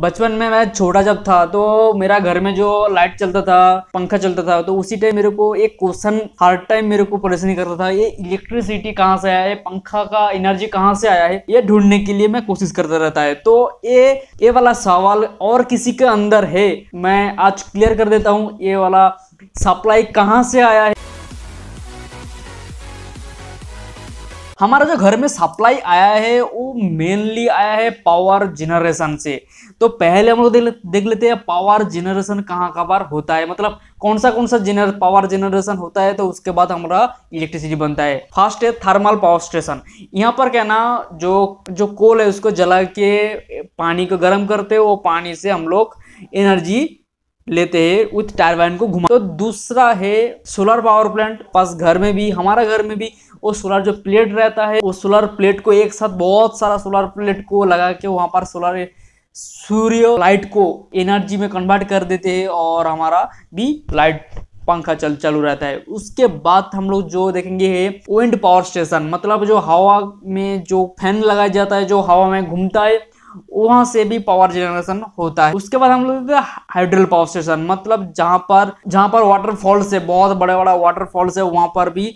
बचपन में मैं छोटा जब था तो मेरा घर में जो लाइट चलता था पंखा चलता था तो उसी टाइम मेरे को एक क्वेश्चन हर टाइम मेरे को परेशानी करता था ये इलेक्ट्रिसिटी कहाँ से आया है पंखा का एनर्जी कहाँ से आया है ये ढूंढने के लिए मैं कोशिश करता रहता है तो ये ये वाला सवाल और किसी के अंदर है मैं आज क्लियर कर देता हूँ ये वाला सप्लाई कहाँ से आया है हमारा जो घर में सप्लाई आया है वो मेनली आया है पावर जनरेशन से तो पहले हम लोग देख लेते हैं पावर जनरेशन कहाँ कहाँ होता है मतलब कौन सा कौन सा जेनर पावर जनरेशन होता है तो उसके बाद हमारा इलेक्ट्रिसिटी बनता है फर्स्ट है थर्मल पावर स्टेशन यहाँ पर क्या ना जो जो कोल है उसको जला के पानी को गर्म करते हैं वो पानी से हम लोग एनर्जी लेते हैं विथ टारबाइन को घुमा तो दूसरा है सोलर पावर प्लांट पास घर में भी हमारा घर में भी वो सोलर जो प्लेट रहता है वो सोलर प्लेट को एक साथ बहुत सारा सोलर प्लेट को लगा के वहाँ पर सोलर सूर्य लाइट को एनर्जी में कन्वर्ट कर देते हैं और हमारा भी लाइट पंखा चल चालू रहता है उसके बाद हम लोग जो देखेंगे है विंड पावर स्टेशन मतलब जो हवा में जो फैन लगाया जाता है जो हवा में घूमता है वहां से भी पावर जनरेशन होता है उसके बाद हम लोग देखते हैं हाइड्रल पावर स्टेशन मतलब जहां पर जहां पर वाटरफॉल्स है बहुत बड़े बड़ा वाटरफॉल्स है वहां पर भी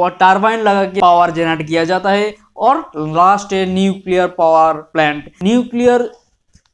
और टर्बाइन लगा के पावर जनरेट किया जाता है और लास्ट है न्यूक्लियर पावर प्लांट न्यूक्लियर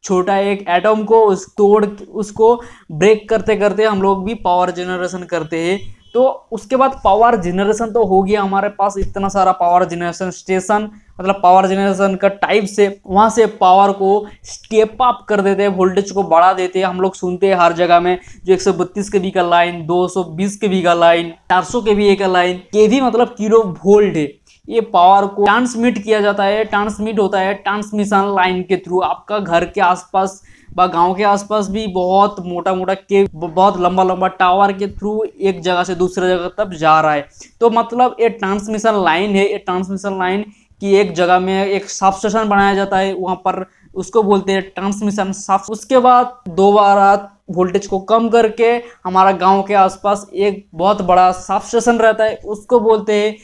छोटा एक एटम को उस तोड़ उसको ब्रेक करते करते हम लोग भी पावर जनरेशन करते हैं तो उसके बाद पावर जनरेशन तो हो गया हमारे पास इतना सारा पावर जनरेशन स्टेशन मतलब पावर जनरेशन का टाइप से वहाँ से पावर को स्टेप अप कर देते हैं वोल्टेज को बढ़ा देते हैं हम लोग सुनते हैं हर जगह में जो 132 के वी का लाइन 220 के वी का लाइन 400 के वी का लाइन के भी मतलब किलो वोल्ट है ये पावर को ट्रांसमिट किया जाता है ट्रांसमिट होता है ट्रांसमिशन लाइन के थ्रू आपका घर के आसपास व गांव के आसपास भी बहुत मोटा मोटा के बहुत लंबा लंबा टावर के थ्रू एक जगह से दूसरे जगह तक जा रहा है तो मतलब ये ट्रांसमिशन लाइन है ये ट्रांसमिशन लाइन की एक जगह में एक सब स्टेशन बनाया जाता है वहाँ पर उसको बोलते हैं ट्रांसमिशन सब उसके बाद दोबारा वोल्टेज को कम करके हमारा गांव के आसपास एक बहुत बड़ा सब स्टेशन रहता है उसको बोलते हैं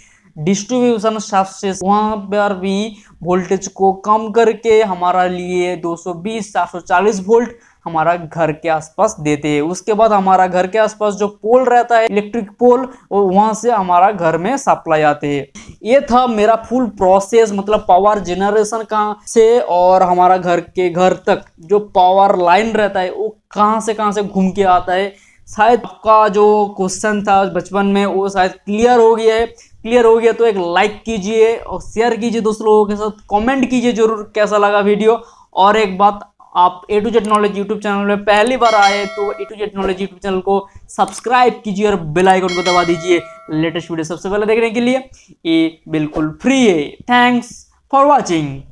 डिस्ट्रीब्यूशन से वहां पर भी वोल्टेज को कम करके हमारा लिए 220 740 वोल्ट हमारा घर के आसपास देते हैं उसके बाद हमारा घर के आसपास जो पोल रहता है इलेक्ट्रिक पोल वहाँ से हमारा घर में सप्लाई आते हैं ये था मेरा फुल प्रोसेस मतलब पावर जनरेशन कहाँ से और हमारा घर के घर तक जो पावर लाइन रहता है वो कहाँ से कहाँ से घूम के आता है शायद आपका जो क्वेश्चन था बचपन में वो शायद क्लियर हो गया है क्लियर हो गया तो एक लाइक कीजिए और शेयर कीजिए दोस्तों लोगों के साथ कमेंट कीजिए जरूर कैसा लगा वीडियो और एक बात आप A to Z knowledge YouTube channel में पहली बार आए तो A to Z knowledge YouTube channel को सब्सक्राइब कीजिए और बेल आइकन को दबा दीजिए लेटेस्ट वीडियो सबसे पहले देखने के लिए ये बिल्कुल फ्री है थैंक्स फॉर वॉचिंग